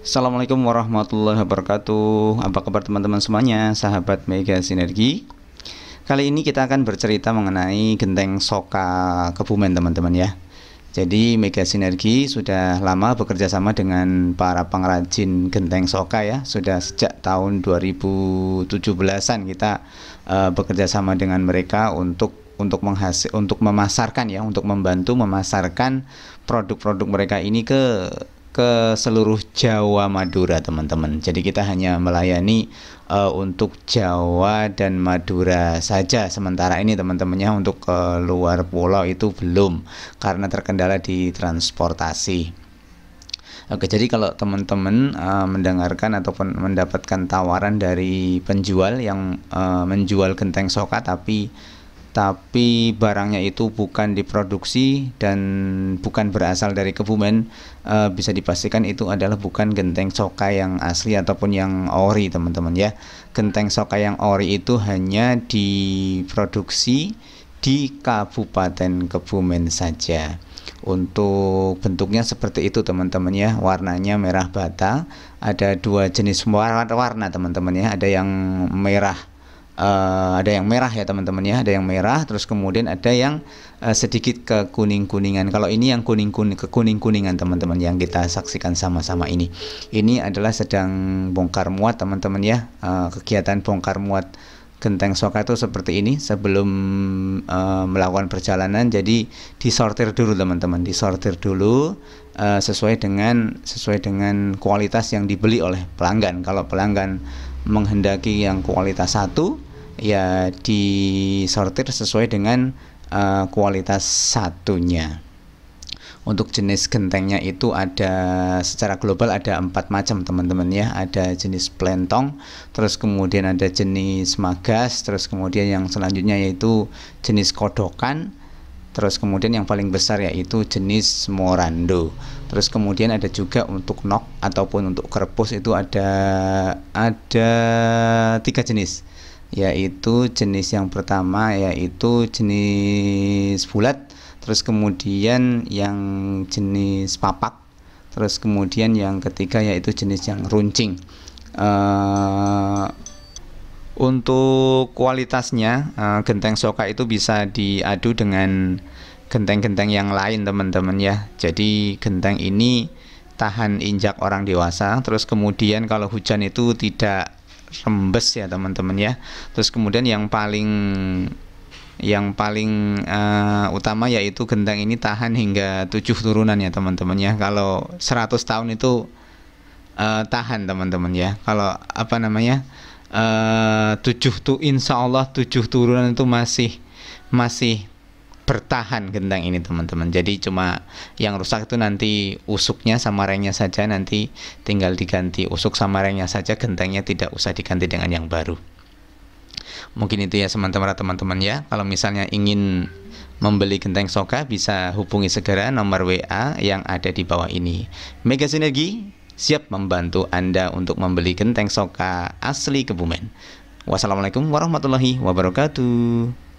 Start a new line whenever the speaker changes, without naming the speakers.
Assalamualaikum warahmatullahi wabarakatuh. Apa kabar teman-teman semuanya, sahabat Mega Sinergi? Kali ini kita akan bercerita mengenai genteng Soka Kebumen, teman-teman ya. Jadi Mega Sinergi sudah lama bekerja sama dengan para pengrajin genteng soka ya. Sudah sejak tahun 2017-an kita uh, bekerja sama dengan mereka untuk untuk menghasil untuk memasarkan ya, untuk membantu memasarkan produk-produk mereka ini ke ke seluruh Jawa Madura teman-teman. Jadi kita hanya melayani uh, untuk Jawa dan Madura saja sementara ini teman-temannya untuk uh, luar pulau itu belum karena terkendala di transportasi. Oke, jadi kalau teman-teman uh, mendengarkan ataupun mendapatkan tawaran dari penjual yang uh, menjual genteng soka tapi tapi barangnya itu bukan diproduksi dan bukan berasal dari Kebumen e, bisa dipastikan itu adalah bukan genteng soka yang asli ataupun yang ori teman-teman ya genteng soka yang ori itu hanya diproduksi di Kabupaten Kebumen saja untuk bentuknya seperti itu teman-teman ya warnanya merah bata ada dua jenis warna teman-teman ya ada yang merah uh, ada yang merah ya teman-teman ya ada yang merah terus kemudian ada yang uh, sedikit ke kuning kuningan kalau ini yang kuning kuning ke kuning kuningan teman-teman yang kita saksikan sama-sama ini ini adalah sedang bongkar muat teman-teman ya uh, kegiatan bongkar muat genteng soka itu seperti ini sebelum uh, melakukan perjalanan jadi disortir dulu teman-teman disortir dulu uh, sesuai dengan sesuai dengan kualitas yang dibeli oleh pelanggan kalau pelanggan menghendaki yang kualitas satu ya disortir sesuai dengan uh, kualitas satunya. Untuk jenis gentengnya itu ada secara global ada empat macam teman-teman ya. Ada jenis plentong, terus kemudian ada jenis magas, terus kemudian yang selanjutnya yaitu jenis kodokan, terus kemudian yang paling besar yaitu jenis morando. Terus kemudian ada juga untuk nok ataupun untuk kerbus itu ada ada tiga jenis yaitu jenis yang pertama yaitu jenis bulat terus kemudian yang jenis papak terus kemudian yang ketiga yaitu jenis yang runcing uh, untuk kualitasnya uh, genteng soka itu bisa diadu dengan genteng-genteng yang lain teman-teman ya jadi genteng ini tahan injak orang dewasa terus kemudian kalau hujan itu tidak rembes ya teman-teman ya terus kemudian yang paling yang paling uh, utama yaitu gendang ini tahan hingga tujuh turunan ya teman-teman ya kalau 100 tahun itu uh, tahan teman-teman ya kalau apa namanya uh, tujuh tuh insya Allah tujuh turunan itu masih masih bertahan gendang ini teman-teman jadi cuma yang rusak itu nanti usuknya sama rengnya saja nanti tinggal diganti usuk sama rengnya saja gendangnya tidak usah diganti dengan yang baru mungkin itu ya teman-teman ya kalau misalnya ingin membeli genteng soka bisa hubungi segera nomor WA yang ada di bawah ini Mega Sinergi siap membantu Anda untuk membeli genteng soka asli Kebumen Wassalamualaikum warahmatullahi wabarakatuh